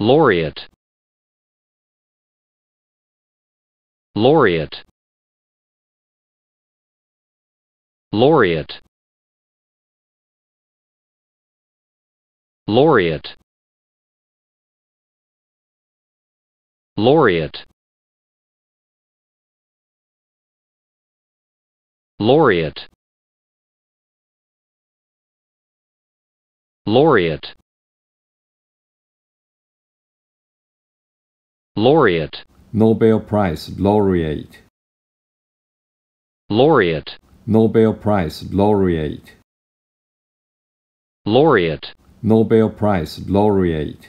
Laureate Laureate Laureate Laureate Laureate Laureate Laureate Laureate. Nobel Prize laureate. Laureate. Nobel Prize laureate. Laureate. Nobel Prize laureate.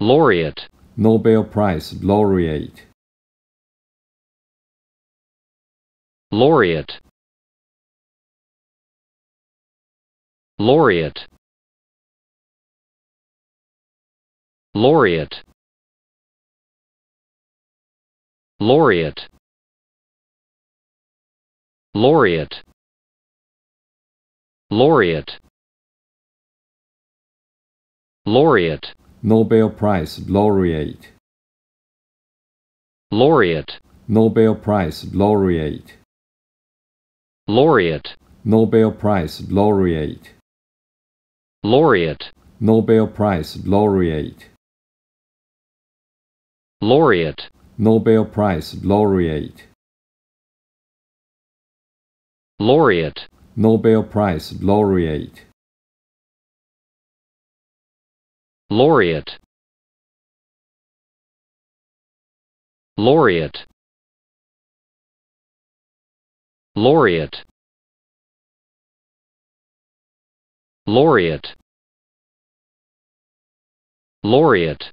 Laureate. Nobel Prize laureate. Laureate. Laureate. Laureate Laureate Laureate Laureate Laureate Nobel Prize Laureate Laureate Nobel Prize Laureate Laureate Nobel Prize Laureate Laureate Nobel Prize Laureate Laureate. Nobel Prize laureate. Laureate. Nobel Prize laureate. Laureate. Laureate. Laureate. Laureate. Laureate.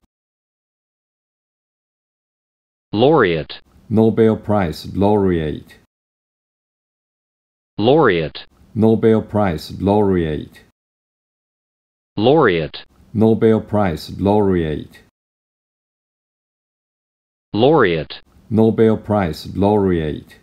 Laureate. Nobel Prize laureate. Laureate. Nobel Prize laureate. Laureate. Nobel Prize laureate. Laureate. Nobel Prize laureate.